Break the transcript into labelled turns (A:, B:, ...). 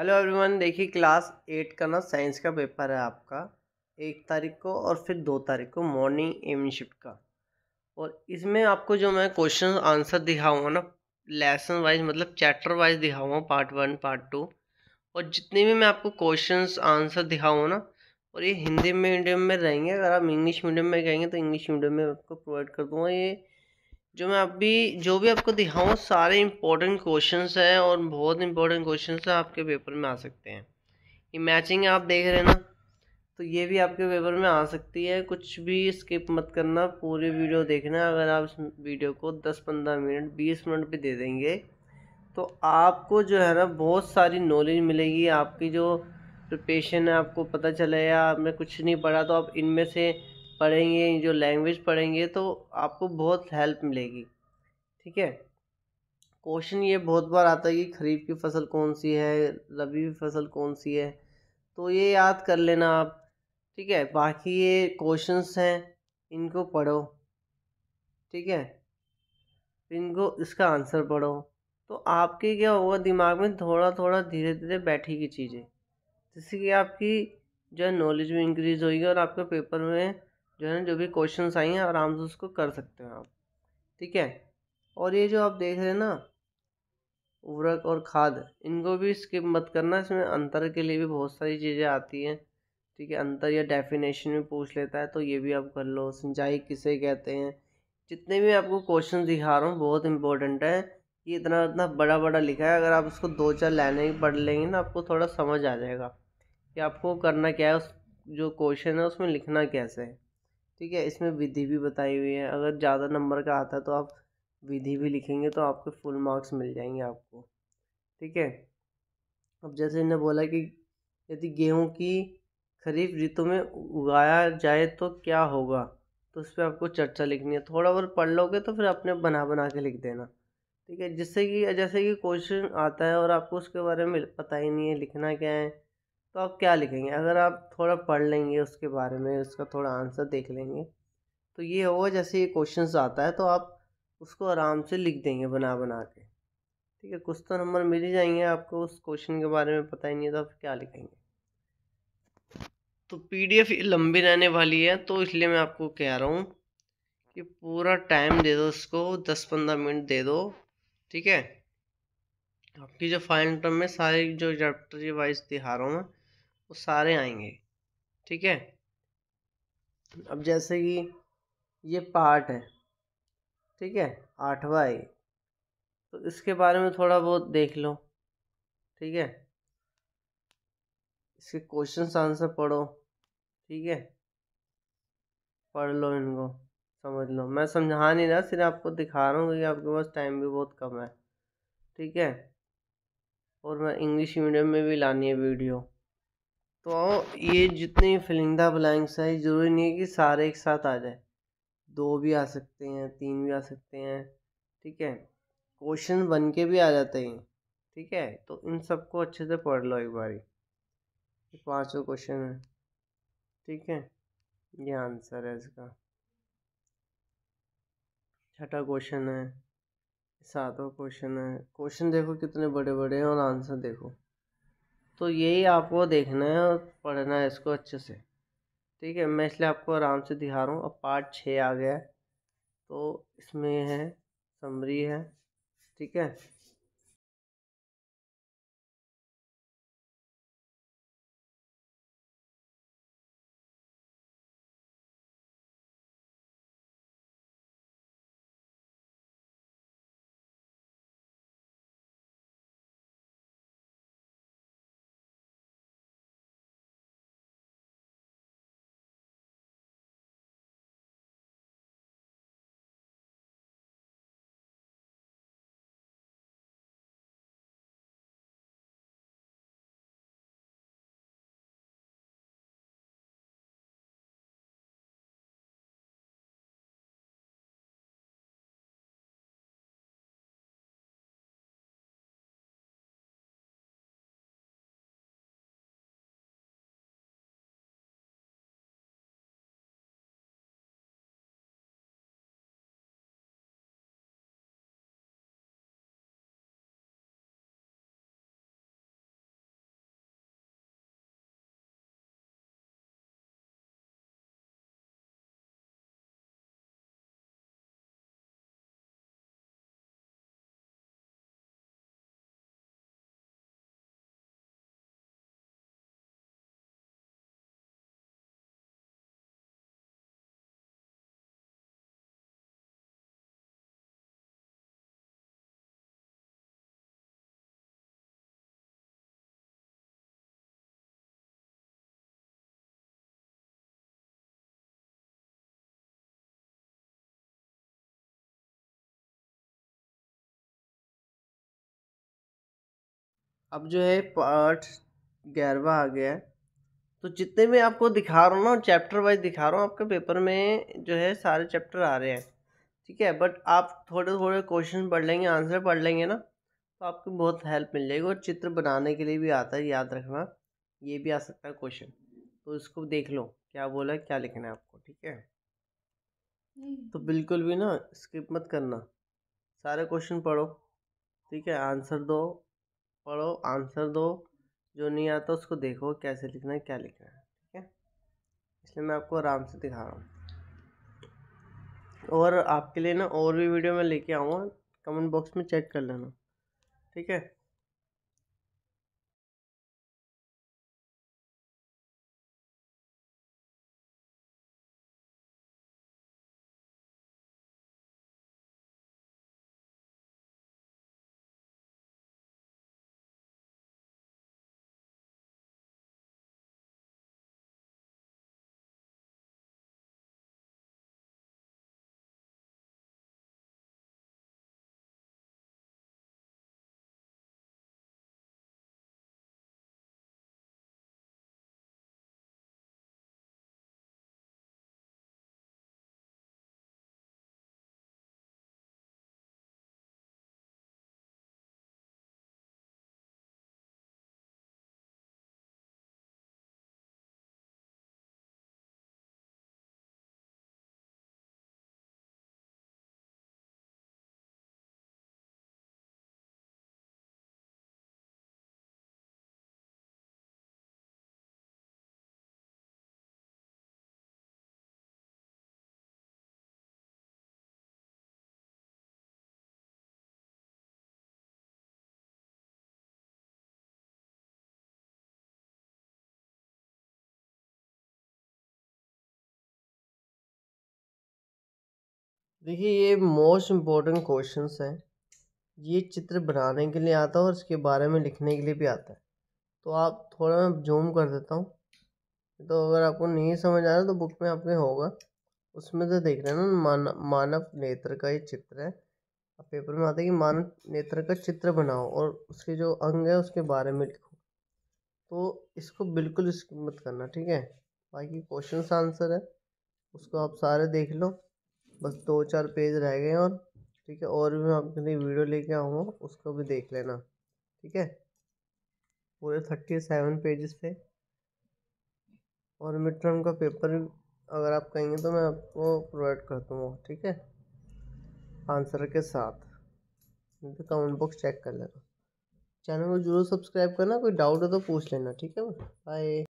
A: Hello everyone देखिए class eight का ना साइंस का पेपर है आपका एक तारीख को और फिर दो तारीख को मॉर्निंग इवनिंग शिफ्ट का और इसमें आपको जो मैं क्वेश्चन आंसर दिखाऊंगा ना लेसन वाइज मतलब चैप्टर वाइज दिखाऊंगा पार्ट वन पार्ट टू और जितने भी मैं आपको क्वेश्चन आंसर दिखाऊंगा ना और ये हिंदी मीडियम में रहेंगे अगर आप इंग्लिश मीडियम में कहेंगे तो इंग्लिश मीडियम में आपको प्रोवाइड कर दूँगा ये जो मैं अभी जो भी आपको दिखाऊँ सारे इंपॉर्टेंट क्वेश्चन हैं और बहुत इंपॉर्टेंट क्वेश्चन हैं आपके पेपर में आ सकते हैं ये मैचिंग आप देख रहे हैं ना तो ये भी आपके पेपर में आ सकती है कुछ भी स्किप मत करना पूरी वीडियो देखना अगर आप इस वीडियो को 10-15 मिनट 20 मिनट भी दे देंगे तो आपको जो है ना बहुत सारी नॉलेज मिलेगी आपकी जो प्रिपेशन है आपको पता चलेगा आपने कुछ नहीं पढ़ा तो आप इनमें से पढ़ेंगे जो लैंग्वेज पढ़ेंगे तो आपको बहुत हेल्प मिलेगी ठीक है क्वेश्चन ये बहुत बार आता है कि खरीफ की फसल कौन सी है रबी की फसल कौन सी है तो ये याद कर लेना आप ठीक है बाकी ये क्वेश्चंस हैं इनको पढ़ो ठीक है इनको इसका आंसर पढ़ो तो आपके क्या होगा दिमाग में थोड़ा थोड़ा धीरे धीरे बैठेगी चीज़ें जिससे कि आपकी जो है नॉलेज भी इंक्रीज़ होगी और आपके पेपर में जो है ना जो भी क्वेश्चन आई हैं आराम से उसको कर सकते हैं आप ठीक है और ये जो आप देख रहे हैं ना उर्वरक और खाद इनको भी स्किप मत करना इसमें अंतर के लिए भी बहुत सारी चीज़ें आती हैं ठीक है अंतर या डेफिनेशन में पूछ लेता है तो ये भी आप कर लो सिंचाई किसे कहते हैं जितने भी आपको क्वेश्चन दिखा रहा हूँ बहुत इंपॉर्टेंट है ये इतना इतना बड़ा बड़ा लिखा है अगर आप उसको दो चार लाइने पढ़ लेंगे ना आपको थोड़ा समझ आ जाएगा कि आपको करना क्या है उस जो क्वेश्चन है उसमें लिखना कैसे है ठीक है इसमें विधि भी बताई हुई है अगर ज़्यादा नंबर का आता है तो आप विधि भी लिखेंगे तो आपके फुल मार्क्स मिल जाएंगे आपको ठीक है अब जैसे इन्हें बोला कि यदि गेहूं की खरीफ ऋतु में उगाया जाए तो क्या होगा तो उस पर आपको चर्चा लिखनी है थोड़ा बहुत पढ़ लोगे तो फिर अपने बना बना के लिख देना ठीक है जिससे कि जैसे कि क्वेश्चन आता है और आपको उसके बारे में पता ही नहीं है लिखना क्या है तो आप क्या लिखेंगे अगर आप थोड़ा पढ़ लेंगे उसके बारे में उसका थोड़ा आंसर देख लेंगे तो ये होगा जैसे ये क्वेश्चन आता है तो आप उसको आराम से लिख देंगे बना बना के ठीक है कुछ तो नंबर मिल ही जाएंगे आपको उस क्वेश्चन के बारे में पता ही नहीं है तो आप क्या लिखेंगे तो पीडीएफ लंबी रहने वाली है तो इसलिए मैं आपको कह रहा हूँ कि पूरा टाइम दे दो उसको दस पंद्रह मिनट दे दो ठीक है आपकी जो फाइनल टर्म में सारी जो चैप्टर वाइज दिखा रहा हूँ मैं वो सारे आएंगे ठीक है अब जैसे कि ये पार्ट है ठीक है आठवा है तो इसके बारे में थोड़ा बहुत देख लो ठीक है इसके क्वेश्चन आंसर पढ़ो ठीक है पढ़ लो इनको समझ लो मैं समझा नहीं रहा सिर्फ आपको दिखा रहा हूँ क्योंकि आपके पास टाइम भी बहुत कम है ठीक है और मैं इंग्लिश मीडियम में भी लानी है वीडियो तो ये जितने फिलिंदा ब्लैंक्स हैं ज़रूरी नहीं है कि सारे एक साथ आ जाए दो भी आ सकते हैं तीन भी आ सकते हैं ठीक है क्वेश्चन बन के भी आ जाते हैं ठीक है तो इन सबको अच्छे से पढ़ लो एक बारी ये पाँचों क्वेश्चन है ठीक है ये आंसर है इसका छठा क्वेश्चन है सातवा क्वेश्चन है क्वेश्चन देखो कितने बड़े बड़े हैं और आंसर देखो तो यही आपको देखना है और पढ़ना है इसको अच्छे से ठीक है मैं इसलिए आपको आराम से दिखा रहा हूँ अब पार्ट छः आ गया है तो इसमें है समरी है ठीक है अब जो है पार्ट ग्यारहवा आ गया है तो जितने भी आपको दिखा रहा हूँ ना चैप्टर वाइज दिखा रहा हूँ आपके पेपर में जो है सारे चैप्टर आ रहे हैं ठीक है बट आप थोड़े थोड़े क्वेश्चन पढ़ लेंगे आंसर पढ़ लेंगे ना तो आपको बहुत हेल्प मिल जाएगी और चित्र बनाने के लिए भी आता है याद रखना ये भी आ सकता है क्वेश्चन तो इसको देख लो क्या बोला क्या लिखना है आपको ठीक है तो हम्म। बिल्कुल भी ना स्किप मत करना सारे क्वेश्चन पढ़ो ठीक है आंसर दो पढ़ो आंसर दो जो नहीं आता उसको देखो कैसे लिखना है क्या लिखना है ठीक है इसलिए मैं आपको आराम से दिखा रहा हूँ और आपके लिए ना और भी वीडियो मैं लेके आऊँगा कमेंट बॉक्स में चेक कर लेना ठीक है देखिए ये मोस्ट इम्पोर्टेंट क्वेश्चंस हैं ये चित्र बनाने के लिए आता है और इसके बारे में लिखने के लिए भी आता है तो आप थोड़ा मैं जूम कर देता हूँ तो अगर आपको नहीं समझ आ रहा तो बुक में आपके होगा उसमें तो देख रहे हैं ना मानव मानव नेत्र का ये चित्र है अब पेपर में आता है कि मानव नेत्र का चित्र बनाओ और उसके जो अंग है उसके बारे में लिखो तो इसको बिल्कुल स्किप मत करना ठीक है बाकी क्वेश्चन आंसर है उसको आप सारे देख लो बस दो चार पेज रह गए और ठीक है और भी मैं आपके लिए वीडियो लेके आऊँगा उसको भी देख लेना ठीक है पूरे थर्टी सेवन पेजेस पे और मिड टर्म का पेपर अगर आप कहेंगे तो मैं आपको प्रोवाइड कर दूँगा ठीक है आंसर के साथ तो कमेंट बॉक्स चेक कर लेना चैनल को जरूर सब्सक्राइब करना कोई डाउट हो तो पूछ लेना ठीक है बाय